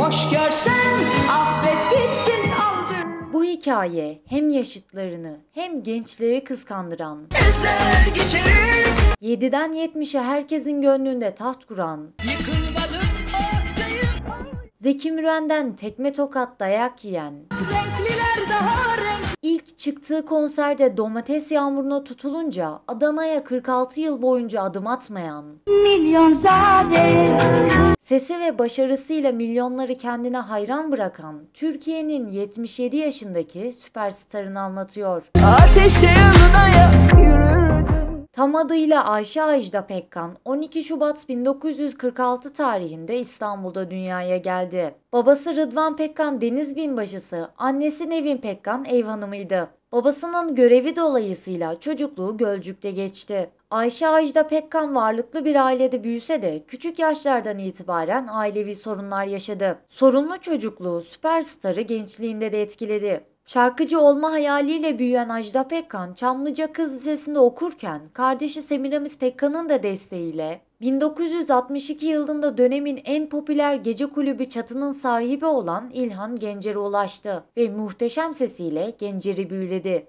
Hoş görsen affet gitsin aldır. Bu hikaye hem yaşıtlarını hem gençleri kıskandıran Eser geçerim 7'den 70'e herkesin gönlünde taht kuran Yıkılmadım ortayım Zeki Müren'den tekme tokat dayak yiyen Renkliler daha renkli İlk çıktığı konserde domates yağmuruna tutulunca Adana'ya 46 yıl boyunca adım atmayan Milyonzade Sesi ve başarısıyla milyonları kendine hayran bırakan Türkiye'nin 77 yaşındaki süperstarını anlatıyor. Ateşe yanına ya Tam adıyla Ayşe Ajda Pekkan 12 Şubat 1946 tarihinde İstanbul'da dünyaya geldi. Babası Rıdvan Pekkan deniz binbaşısı, annesi Nevin Pekkan ev hanımıydı. Babasının görevi dolayısıyla çocukluğu Gölcük'te geçti. Ayşe Ajda Pekkan varlıklı bir ailede büyüse de küçük yaşlardan itibaren ailevi sorunlar yaşadı. Sorunlu çocukluğu süperstarı gençliğinde de etkiledi. Şarkıcı olma hayaliyle büyüyen Ajda Pekkan, Çamlıca Kız Lisesi'nde okurken kardeşi Semiramis Pekkan'ın da desteğiyle 1962 yılında dönemin en popüler gece kulübü Çatı'nın sahibi olan İlhan Gencer'e ulaştı ve muhteşem sesiyle Gencer'i büyüledi.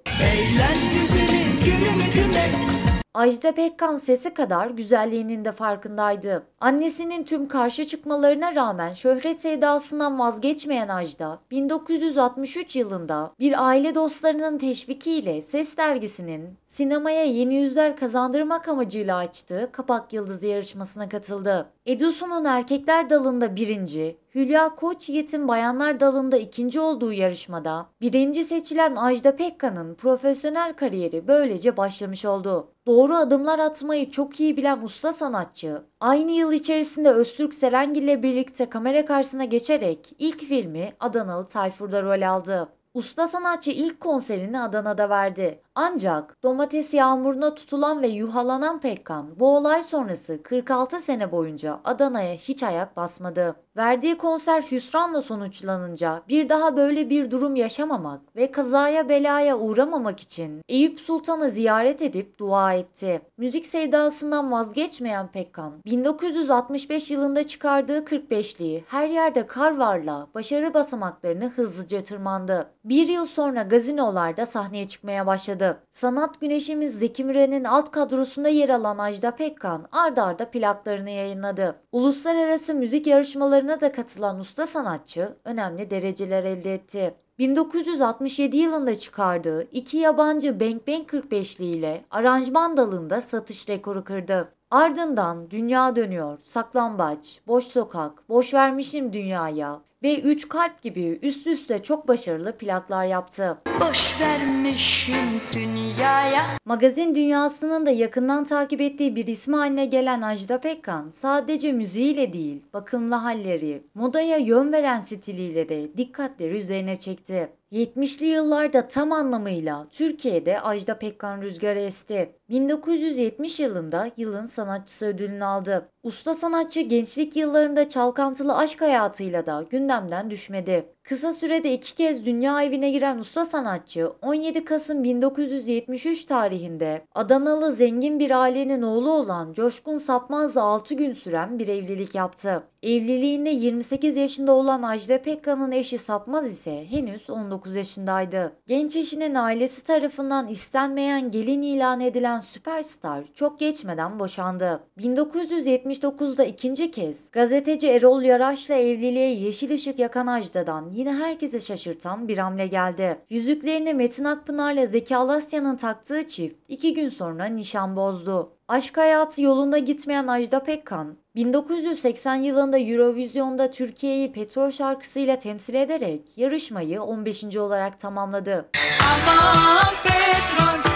Ajda Pekkan sesi kadar güzelliğinin de farkındaydı. Annesinin tüm karşı çıkmalarına rağmen şöhret sevdasından vazgeçmeyen Ajda, 1963 yılında bir aile dostlarının teşvikiyle Ses dergisinin sinemaya yeni yüzler kazandırmak amacıyla açtığı Kapak Yıldızı yarışmasına katıldı. Edusu'nun erkekler dalında birinci, Hülya Koç Yiğit'in bayanlar dalında ikinci olduğu yarışmada birinci seçilen Ajda Pekkan'ın profesyonel kariyeri böylece başlamış oldu doğru adımlar atmayı çok iyi bilen usta sanatçı, aynı yıl içerisinde Öztürk Selengil ile birlikte kamera karşısına geçerek ilk filmi Adanalı Tayfur'da rol aldı. Usta sanatçı ilk konserini Adana'da verdi. Ancak domates yağmuruna tutulan ve yuhalanan Pekkan bu olay sonrası 46 sene boyunca Adana'ya hiç ayak basmadı. Verdiği konser hüsranla sonuçlanınca bir daha böyle bir durum yaşamamak ve kazaya belaya uğramamak için Eyüp Sultan'ı ziyaret edip dua etti. Müzik sevdasından vazgeçmeyen Pekkan, 1965 yılında çıkardığı 45'liği her yerde kar varla başarı basamaklarını hızlıca tırmandı. Bir yıl sonra gazinolarda sahneye çıkmaya başladı. Sanat güneşimiz Zeki Müren'in alt kadrosunda yer alan Ajda Pekkan ardarda arda plaklarını yayınladı. Uluslararası müzik yarışmalarına da katılan usta sanatçı önemli dereceler elde etti. 1967 yılında çıkardığı iki yabancı Bang Bang 45'li ile aranjman dalında satış rekoru kırdı. Ardından dünya dönüyor, saklambaç, boş sokak, boş vermişim dünyaya ve üç kalp gibi üst üste çok başarılı plaklar yaptı. Boş vermişim dünyaya. Magazin dünyasının da yakından takip ettiği bir ismi haline gelen Ajda Pekkan sadece müziğiyle değil bakımlı halleri, modaya yön veren stiliyle de dikkatleri üzerine çekti. 70'li yıllarda tam anlamıyla Türkiye'de Ajda Pekkan rüzgar esti. 1970 yılında yılın sanatçısı ödülünü aldı. Usta sanatçı gençlik yıllarında çalkantılı aşk hayatıyla da gündemden düşmedi. Kısa sürede iki kez dünya evine giren usta sanatçı 17 Kasım 1973 tarihinde Adanalı zengin bir ailenin oğlu olan Coşkun Sapmaz'la 6 gün süren bir evlilik yaptı. Evliliğinde 28 yaşında olan Ajda Pekkan'ın eşi Sapmaz ise henüz 19 yaşındaydı. Genç eşinin ailesi tarafından istenmeyen gelin ilan edilen süperstar çok geçmeden boşandı. 1979'da ikinci kez gazeteci Erol Yaraş'la evliliğe yeşil ışık yakan Ajda'dan yine herkese şaşırtan bir hamle geldi. Yüzüklerini Metin Akpınar'la Zeki Alasya'nın taktığı çift iki gün sonra nişan bozdu. Aşk hayatı yolunda gitmeyen Ajda Pekkan, 1980 yılında Eurovision'da Türkiye'yi petrol şarkısıyla temsil ederek yarışmayı 15. olarak tamamladı. Aman petrol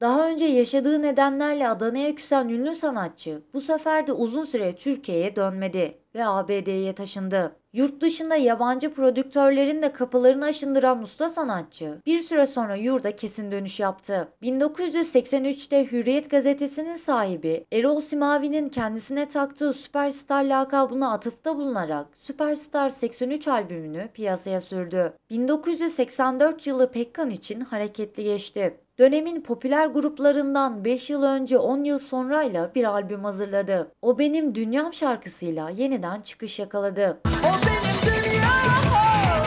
Daha önce yaşadığı nedenlerle Adana'ya küsen ünlü sanatçı bu sefer de uzun süre Türkiye'ye dönmedi ve ABD'ye taşındı. Yurt dışında yabancı prodüktörlerin de kapılarını aşındıran usta sanatçı bir süre sonra yurda kesin dönüş yaptı. 1983'te Hürriyet gazetesinin sahibi Erol Simavi'nin kendisine taktığı superstar lakabına atıfta bulunarak Superstar 83 albümünü piyasaya sürdü. 1984 yılı Pekkan için hareketli geçti. Dönemin popüler gruplarından 5 yıl önce 10 yıl sonrayla bir albüm hazırladı. O Benim Dünyam şarkısıyla yeniden çıkış yakaladı. O to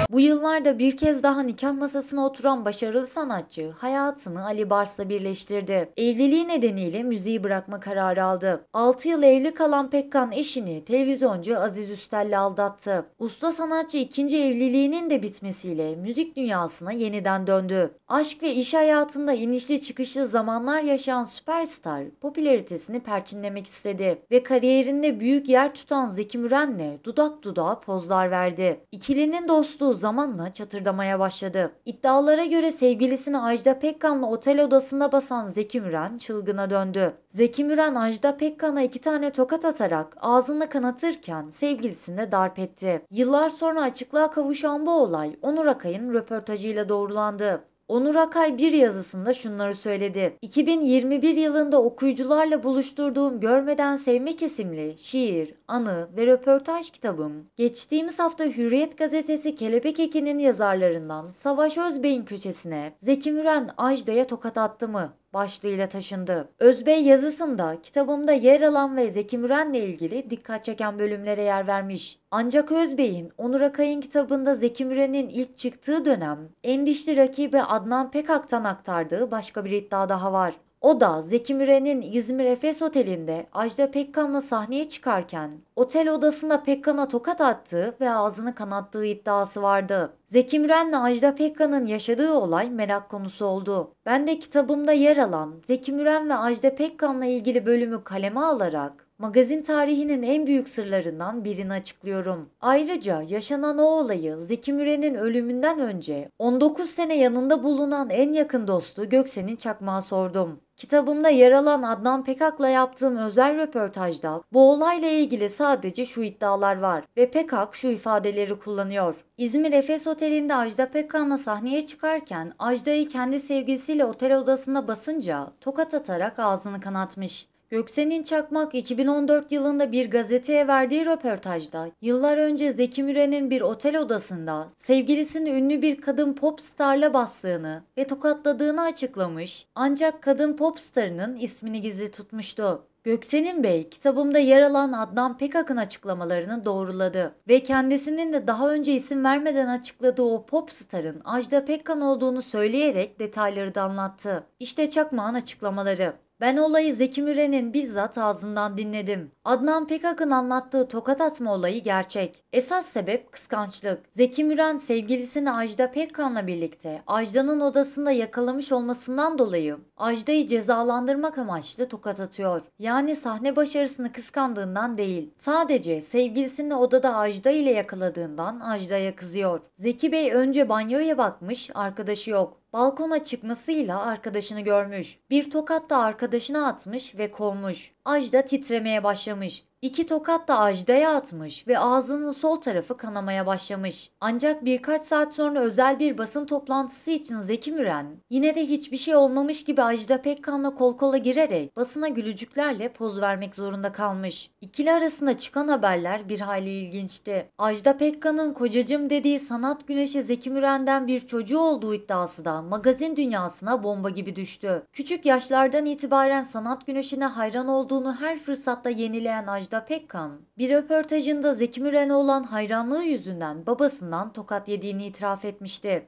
Bu yıllarda bir kez daha nikah masasına oturan başarılı sanatçı hayatını Ali Bars'la birleştirdi. Evliliği nedeniyle müziği bırakma kararı aldı. 6 yıl evli kalan Pekkan eşini televizyoncu Aziz Üstel'le aldattı. Usta sanatçı ikinci evliliğinin de bitmesiyle müzik dünyasına yeniden döndü. Aşk ve iş hayatında inişli çıkışlı zamanlar yaşayan süperstar popülaritesini perçinlemek istedi ve kariyerinde büyük yer tutan Zeki Müren'le dudak dudağa pozlar verdi. İkilinin dostluğu zamanla çatırdamaya başladı. İddialara göre sevgilisini Ajda Pekkan'la otel odasında basan Zeki Müren çılgına döndü. Zeki Müren Ajda Pekkan'a iki tane tokat atarak ağzını kanatırken sevgilisini de darp etti. Yıllar sonra açıklığa kavuşan bu olay Onur Akay'ın röportajıyla doğrulandı. Onur Akay bir yazısında şunları söyledi. 2021 yılında okuyucularla buluşturduğum Görmeden Sevmek isimli şiir, anı ve röportaj kitabım, geçtiğimiz hafta Hürriyet gazetesi Kelebek Eki'nin yazarlarından Savaş Özbey'in köşesine Zeki Müren Ajda'ya tokat attı mı? başlığıyla taşındı. Özbey yazısında kitabımda yer alan ve Zeki Müren'le ilgili dikkat çeken bölümlere yer vermiş. Ancak Özbey'in Onur Akay'ın kitabında Zeki Müren'in ilk çıktığı dönem endişli rakibi Adnan Pekak'tan aktardığı başka bir iddia daha var. O da Zeki Müren'in İzmir Efes Oteli'nde Ajda Pekkan'la sahneye çıkarken otel odasında Pekkan'a tokat attığı ve ağzını kanattığı iddiası vardı. Zeki Müren'le Ajda Pekkan'ın yaşadığı olay merak konusu oldu. Ben de kitabımda yer alan Zeki Müren ve Ajda Pekkan'la ilgili bölümü kaleme alarak magazin tarihinin en büyük sırlarından birini açıklıyorum. Ayrıca yaşanan o olayı Zeki Müren'in ölümünden önce 19 sene yanında bulunan en yakın dostu Göksen'in çakmağı sordum. Kitabımda yer alan Adnan Pekak'la yaptığım özel röportajda bu olayla ilgili sadece şu iddialar var ve Pekak şu ifadeleri kullanıyor. İzmir Efes Oteli'nde Ajda Pekkan'la sahneye çıkarken Ajda'yı kendi sevgilisiyle otel odasında basınca tokat atarak ağzını kanatmış. Göksen'in Çakmak 2014 yılında bir gazeteye verdiği röportajda yıllar önce Zeki Müren'in bir otel odasında sevgilisini ünlü bir kadın popstarla bastığını ve tokatladığını açıklamış ancak kadın popstarının ismini gizli tutmuştu. Göksenin Bey kitabımda yer alan Adnan Pekak'ın açıklamalarını doğruladı ve kendisinin de daha önce isim vermeden açıkladığı o popstarın Ajda Pekkan olduğunu söyleyerek detayları da anlattı. İşte Çakmağ'ın açıklamaları. Ben olayı Zeki Müren'in bizzat ağzından dinledim. Adnan Pekak'ın anlattığı tokat atma olayı gerçek. Esas sebep kıskançlık. Zeki Müren sevgilisini Ajda Pekkan'la birlikte Ajda'nın odasında yakalamış olmasından dolayı Ajda'yı cezalandırmak amaçlı tokat atıyor. Yani sahne başarısını kıskandığından değil. Sadece sevgilisini odada Ajda ile yakaladığından Ajda'ya kızıyor. Zeki Bey önce banyoya bakmış, arkadaşı yok. Balkona çıkmasıyla arkadaşını görmüş. Bir tokat da arkadaşına atmış ve kovmuş. Ajda titremeye başlamış. İki tokat da Ajda'ya atmış ve ağzının sol tarafı kanamaya başlamış. Ancak birkaç saat sonra özel bir basın toplantısı için Zeki Müren yine de hiçbir şey olmamış gibi Ajda Pekkan'la kol kola girerek basına gülücüklerle poz vermek zorunda kalmış. İkili arasında çıkan haberler bir hayli ilginçti. Ajda Pekkan'ın kocacım dediği sanat güneşi Zeki Müren'den bir çocuğu olduğu iddiası da magazin dünyasına bomba gibi düştü. Küçük yaşlardan itibaren sanat güneşine hayran olduğunu her fırsatta yenileyen Ajda Ajda Pekkan, bir röportajında Zeki Müren'e olan hayranlığı yüzünden babasından tokat yediğini itiraf etmişti.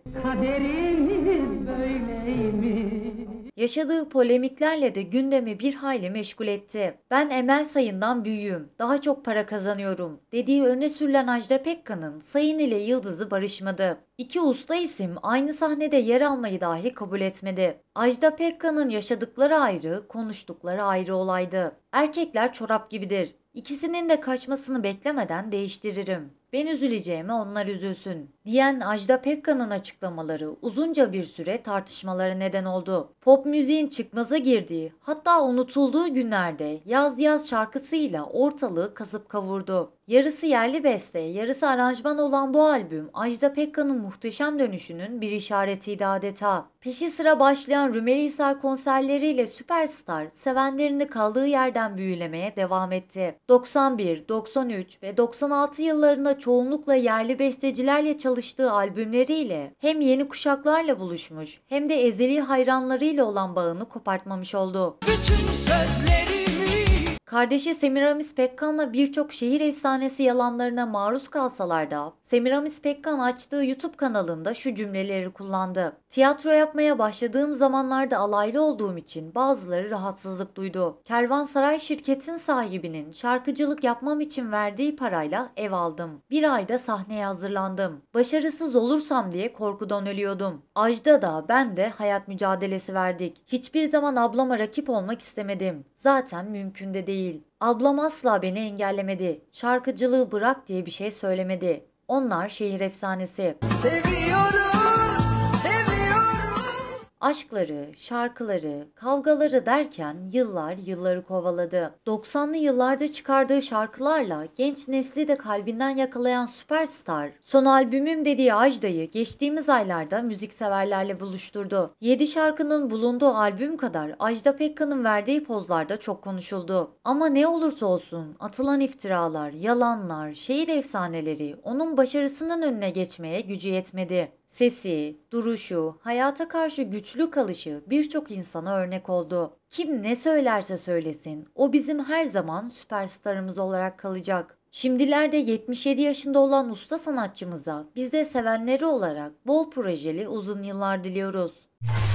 Yaşadığı polemiklerle de gündemi bir hayli meşgul etti. Ben Emel Sayın'dan büyüğüm, daha çok para kazanıyorum dediği öne sürülen Ajda Pekkan'ın Sayın ile Yıldız'ı barışmadı. İki usta isim aynı sahnede yer almayı dahi kabul etmedi. Ajda Pekkan'ın yaşadıkları ayrı, konuştukları ayrı olaydı. Erkekler çorap gibidir. İkisinin de kaçmasını beklemeden değiştiririm ben üzüleceğime onlar üzülsün diyen Ajda Pekka'nın açıklamaları uzunca bir süre tartışmalara neden oldu. Pop müziğin çıkmaza girdiği hatta unutulduğu günlerde Yaz Yaz şarkısıyla ortalığı kasıp kavurdu. Yarısı yerli beste, yarısı aranjman olan bu albüm Ajda Pekka'nın muhteşem dönüşünün bir işaretiydi adeta. Peşi sıra başlayan Rümelihisar konserleriyle süperstar sevenlerini kaldığı yerden büyülemeye devam etti. 91, 93 ve 96 yıllarında çoğunlukla yerli bestecilerle çalıştığı albümleriyle hem yeni kuşaklarla buluşmuş hem de ezeli hayranlarıyla olan bağını kopartmamış oldu. Bütün sözleri Kardeşi Semiramis Pekkan'la birçok şehir efsanesi yalanlarına maruz kalsalar da Semiramis Pekkan açtığı YouTube kanalında şu cümleleri kullandı. Tiyatro yapmaya başladığım zamanlarda alaylı olduğum için bazıları rahatsızlık duydu. Kervansaray şirketin sahibinin şarkıcılık yapmam için verdiği parayla ev aldım. Bir ayda sahneye hazırlandım. Başarısız olursam diye korkudan ölüyordum. Ajda da ben de hayat mücadelesi verdik. Hiçbir zaman ablama rakip olmak istemedim. Zaten mümkün de değil değil. Ablam asla beni engellemedi. Şarkıcılığı bırak diye bir şey söylemedi. Onlar şehir efsanesi. Seviyorum. Aşkları, şarkıları, kavgaları derken yıllar yılları kovaladı. 90'lı yıllarda çıkardığı şarkılarla genç nesli de kalbinden yakalayan süperstar, son albümüm dediği Ajda'yı geçtiğimiz aylarda müzikseverlerle buluşturdu. 7 şarkının bulunduğu albüm kadar Ajda Pekkan'ın verdiği pozlarda çok konuşuldu. Ama ne olursa olsun atılan iftiralar, yalanlar, şehir efsaneleri onun başarısının önüne geçmeye gücü yetmedi. Sesi, duruşu, hayata karşı güçlü kalışı birçok insana örnek oldu. Kim ne söylerse söylesin, o bizim her zaman süperstarımız olarak kalacak. Şimdilerde 77 yaşında olan usta sanatçımıza biz de sevenleri olarak bol projeli uzun yıllar diliyoruz.